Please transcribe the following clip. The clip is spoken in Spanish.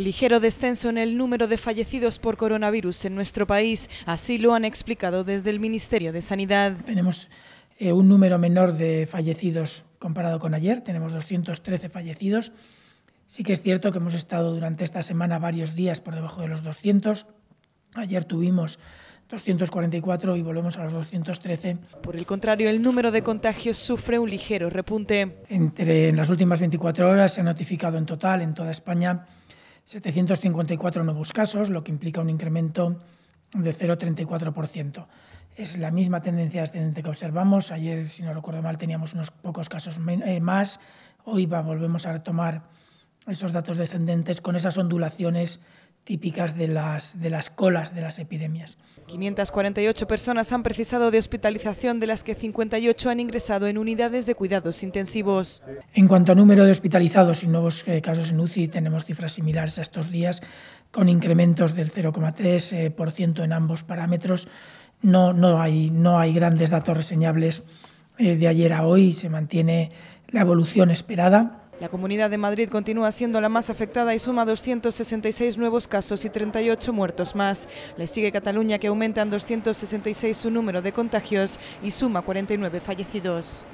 Ligero descenso en el número de fallecidos por coronavirus en nuestro país, así lo han explicado desde el Ministerio de Sanidad. Tenemos eh, un número menor de fallecidos comparado con ayer, tenemos 213 fallecidos. Sí que es cierto que hemos estado durante esta semana varios días por debajo de los 200. Ayer tuvimos 244 y volvemos a los 213. Por el contrario, el número de contagios sufre un ligero repunte. Entre en las últimas 24 horas se ha notificado en total en toda España 754 nuevos casos, lo que implica un incremento de 0,34%. Es la misma tendencia ascendente que observamos. Ayer, si no recuerdo mal, teníamos unos pocos casos eh, más. Hoy va, volvemos a retomar esos datos descendentes con esas ondulaciones típicas de las, de las colas de las epidemias. 548 personas han precisado de hospitalización, de las que 58 han ingresado en unidades de cuidados intensivos. En cuanto a número de hospitalizados y nuevos eh, casos en UCI, tenemos cifras similares a estos días, con incrementos del 0,3% eh, en ambos parámetros. No, no, hay, no hay grandes datos reseñables eh, de ayer a hoy, se mantiene la evolución esperada la Comunidad de Madrid continúa siendo la más afectada y suma 266 nuevos casos y 38 muertos más. Le sigue Cataluña que aumenta en 266 su número de contagios y suma 49 fallecidos.